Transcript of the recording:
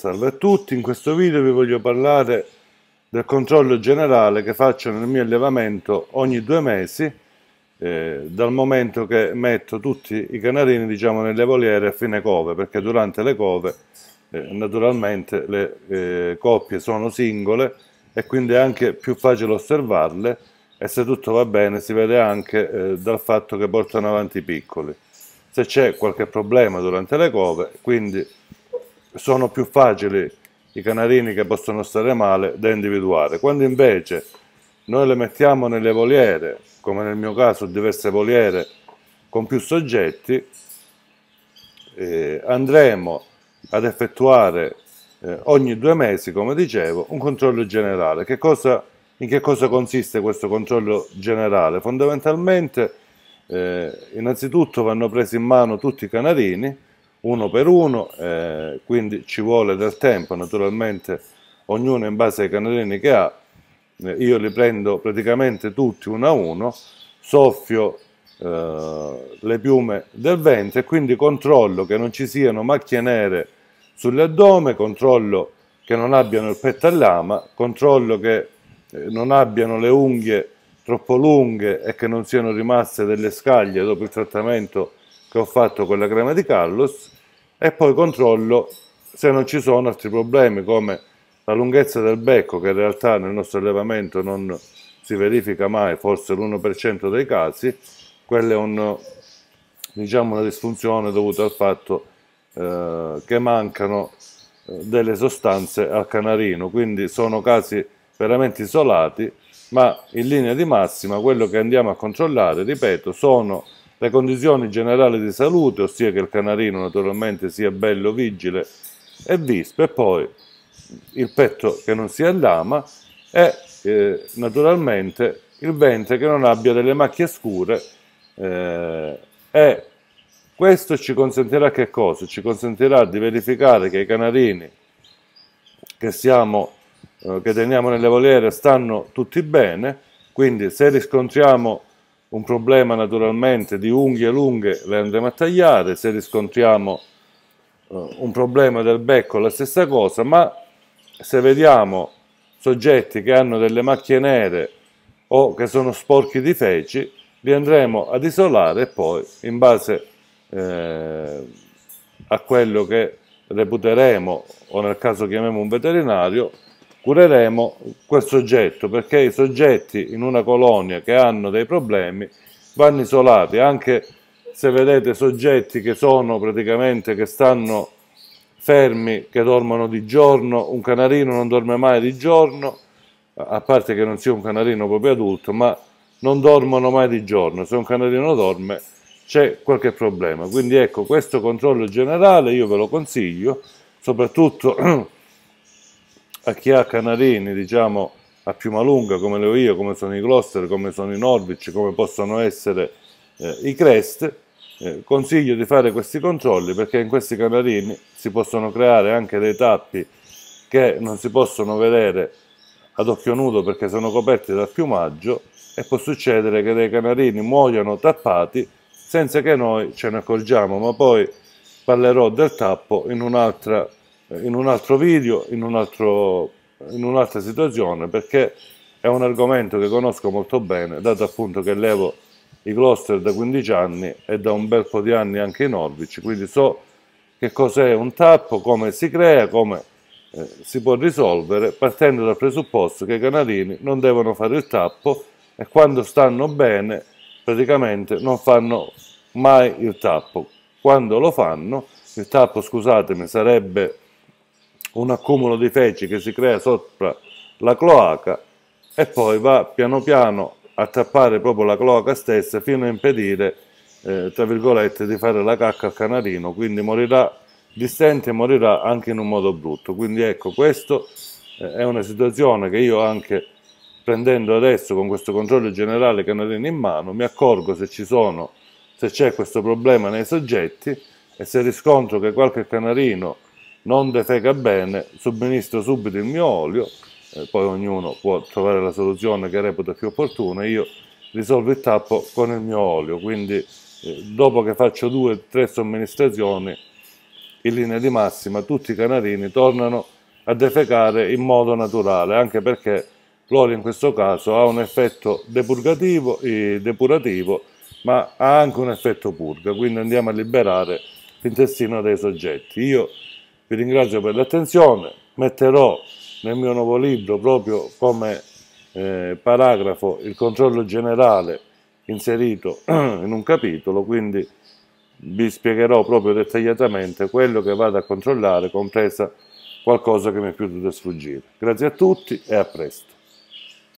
Salve a tutti, in questo video vi voglio parlare del controllo generale che faccio nel mio allevamento ogni due mesi eh, dal momento che metto tutti i canarini diciamo, nelle voliere a fine cove perché durante le cove eh, naturalmente le eh, coppie sono singole e quindi è anche più facile osservarle e se tutto va bene si vede anche eh, dal fatto che portano avanti i piccoli se c'è qualche problema durante le cove quindi sono più facili i canarini che possono stare male da individuare. Quando invece noi le mettiamo nelle voliere, come nel mio caso diverse voliere con più soggetti, eh, andremo ad effettuare eh, ogni due mesi, come dicevo, un controllo generale. Che cosa, in che cosa consiste questo controllo generale? Fondamentalmente, eh, innanzitutto vanno presi in mano tutti i canarini, uno per uno, eh, quindi ci vuole del tempo, naturalmente ognuno in base ai canalini che ha, eh, io li prendo praticamente tutti uno a uno, soffio eh, le piume del ventre e quindi controllo che non ci siano macchie nere sull'addome, controllo che non abbiano il petto a lama, controllo che eh, non abbiano le unghie troppo lunghe e che non siano rimaste delle scaglie dopo il trattamento che ho fatto con la crema di Carlos e poi controllo se non ci sono altri problemi come la lunghezza del becco che in realtà nel nostro allevamento non si verifica mai, forse l'1% dei casi, quella è un, diciamo, una disfunzione dovuta al fatto eh, che mancano eh, delle sostanze al canarino, quindi sono casi veramente isolati, ma in linea di massima quello che andiamo a controllare, ripeto, sono le condizioni generali di salute, ossia che il canarino naturalmente sia bello, vigile e vispo, e poi il petto che non si allama e eh, naturalmente il ventre che non abbia delle macchie scure eh, e questo ci consentirà che cosa? Ci consentirà di verificare che i canarini che, siamo, eh, che teniamo nelle voliere stanno tutti bene, quindi se riscontriamo un problema naturalmente di unghie lunghe le andremo a tagliare, se riscontriamo eh, un problema del becco la stessa cosa, ma se vediamo soggetti che hanno delle macchie nere o che sono sporchi di feci, li andremo ad isolare e poi in base eh, a quello che reputeremo o nel caso chiamiamo un veterinario cureremo quel soggetto perché i soggetti in una colonia che hanno dei problemi vanno isolati anche se vedete soggetti che sono praticamente che stanno fermi che dormono di giorno un canarino non dorme mai di giorno a parte che non sia un canarino proprio adulto ma non dormono mai di giorno se un canarino dorme c'è qualche problema quindi ecco questo controllo generale io ve lo consiglio soprattutto a chi ha canarini, diciamo, a piuma lunga come le ho io, come sono i Gloucester, come sono i Norwich, come possono essere eh, i Crest, eh, consiglio di fare questi controlli perché in questi canarini si possono creare anche dei tappi che non si possono vedere ad occhio nudo perché sono coperti dal piumaggio e può succedere che dei canarini muoiano tappati senza che noi ce ne accorgiamo, ma poi parlerò del tappo in un'altra eh, in un altro video, in, un'altra situazione, perché è un argomento che conosco molto bene, dato appunto che levo i cluster da 15 anni e da un bel po' di anni anche in Norwich, quindi so che cos'è un tappo, come si crea, come eh, si può risolvere, partendo dal presupposto che i canarini non devono fare il tappo e quando stanno bene praticamente non fanno mai il tappo. Quando lo fanno, il tappo, scusatemi, sarebbe un accumulo di feci che si crea sopra la cloaca e poi va piano piano a tappare proprio la cloaca stessa fino a impedire, eh, tra virgolette, di fare la cacca al canarino, quindi morirà distente e morirà anche in un modo brutto. Quindi ecco, questa eh, è una situazione che io anche prendendo adesso con questo controllo generale canarino in mano, mi accorgo se ci sono, se c'è questo problema nei soggetti e se riscontro che qualche canarino non defeca bene, somministro subito il mio olio, eh, poi ognuno può trovare la soluzione che reputa più opportuna, io risolvo il tappo con il mio olio, quindi eh, dopo che faccio due o tre somministrazioni, in linea di massima tutti i canarini tornano a defecare in modo naturale, anche perché l'olio in questo caso ha un effetto depurgativo e depurativo, ma ha anche un effetto purga, quindi andiamo a liberare l'intestino dei soggetti. Io vi ringrazio per l'attenzione, metterò nel mio nuovo libro proprio come eh, paragrafo il controllo generale inserito in un capitolo, quindi vi spiegherò proprio dettagliatamente quello che vado a controllare, compresa qualcosa che mi è più piaciuto sfuggire. Grazie a tutti e a presto.